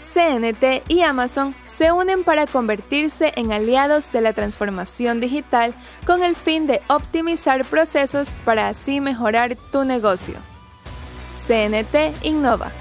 CNT y Amazon se unen para convertirse en aliados de la transformación digital con el fin de optimizar procesos para así mejorar tu negocio. CNT Innova.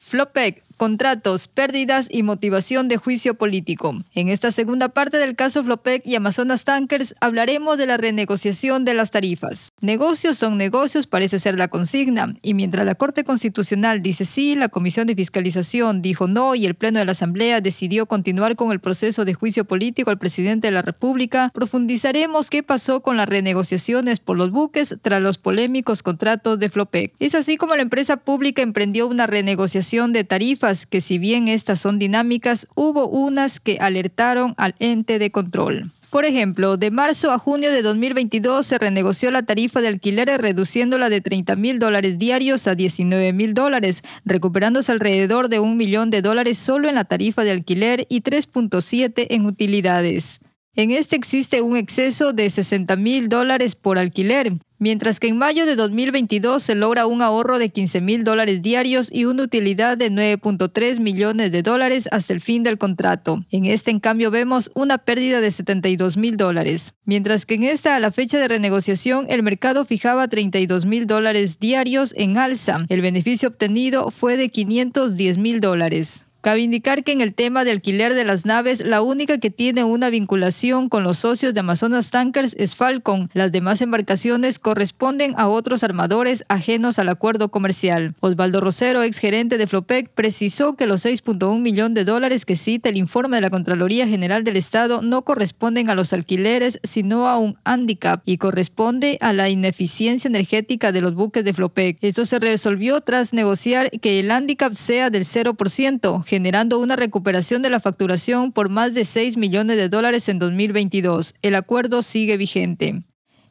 Flopec contratos, pérdidas y motivación de juicio político. En esta segunda parte del caso Flopec y Amazonas Tankers hablaremos de la renegociación de las tarifas. Negocios son negocios parece ser la consigna, y mientras la Corte Constitucional dice sí, la Comisión de Fiscalización dijo no y el Pleno de la Asamblea decidió continuar con el proceso de juicio político al presidente de la República, profundizaremos qué pasó con las renegociaciones por los buques tras los polémicos contratos de Flopec. Es así como la empresa pública emprendió una renegociación de tarifas que si bien estas son dinámicas, hubo unas que alertaron al ente de control. Por ejemplo, de marzo a junio de 2022 se renegoció la tarifa de alquileres reduciéndola de 30 mil dólares diarios a 19 mil dólares, recuperándose alrededor de un millón de dólares solo en la tarifa de alquiler y 3.7 en utilidades. En este existe un exceso de 60 mil dólares por alquiler, mientras que en mayo de 2022 se logra un ahorro de 15 mil dólares diarios y una utilidad de 9.3 millones de dólares hasta el fin del contrato. En este, en cambio, vemos una pérdida de 72 mil dólares, mientras que en esta, a la fecha de renegociación, el mercado fijaba 32 mil dólares diarios en alza. El beneficio obtenido fue de 510 mil dólares. Cabe indicar que en el tema de alquiler de las naves, la única que tiene una vinculación con los socios de Amazonas Tankers es Falcon. Las demás embarcaciones corresponden a otros armadores ajenos al acuerdo comercial. Osvaldo Rosero, exgerente de Flopec, precisó que los 6.1 millones de dólares que cita el informe de la Contraloría General del Estado no corresponden a los alquileres, sino a un handicap y corresponde a la ineficiencia energética de los buques de Flopec. Esto se resolvió tras negociar que el handicap sea del 0% generando una recuperación de la facturación por más de 6 millones de dólares en 2022. El acuerdo sigue vigente.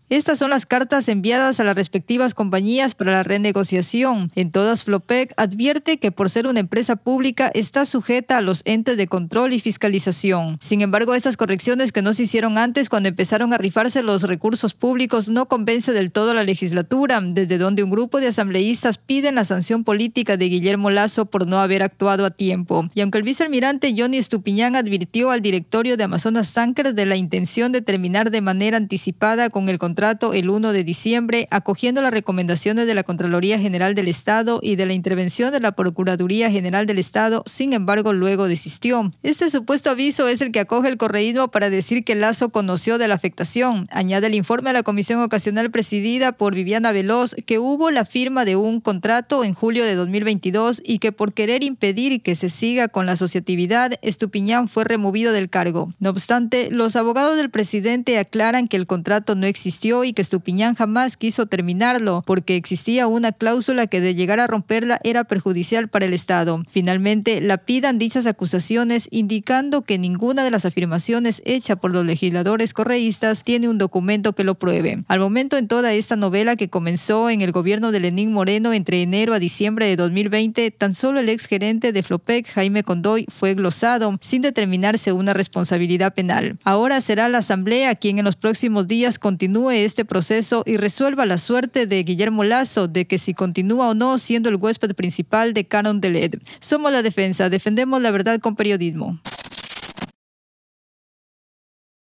Estas son las cartas enviadas a las respectivas compañías para la renegociación. En todas, Flopec advierte que por ser una empresa pública está sujeta a los entes de control y fiscalización. Sin embargo, estas correcciones que no se hicieron antes cuando empezaron a rifarse los recursos públicos no convence del todo a la legislatura, desde donde un grupo de asambleístas piden la sanción política de Guillermo Lazo por no haber actuado a tiempo. Y aunque el vicealmirante Johnny Estupiñán advirtió al directorio de Amazonas Sankers de la intención de terminar de manera anticipada con el control el 1 de diciembre, acogiendo las recomendaciones de la Contraloría General del Estado y de la intervención de la Procuraduría General del Estado, sin embargo luego desistió. Este supuesto aviso es el que acoge el correísmo para decir que Lazo conoció de la afectación. Añade el informe a la comisión ocasional presidida por Viviana Veloz que hubo la firma de un contrato en julio de 2022 y que por querer impedir que se siga con la asociatividad, Estupiñán fue removido del cargo. No obstante, los abogados del presidente aclaran que el contrato no existió y que Estupiñán jamás quiso terminarlo porque existía una cláusula que de llegar a romperla era perjudicial para el Estado. Finalmente, la lapidan dichas acusaciones indicando que ninguna de las afirmaciones hechas por los legisladores correístas tiene un documento que lo pruebe. Al momento en toda esta novela que comenzó en el gobierno de Lenín Moreno entre enero a diciembre de 2020, tan solo el exgerente de Flopec, Jaime Condoy, fue glosado sin determinarse una responsabilidad penal. Ahora será la Asamblea quien en los próximos días continúe este proceso y resuelva la suerte de Guillermo Lazo de que si continúa o no siendo el huésped principal de Canon de LED. Somos la defensa, defendemos la verdad con periodismo.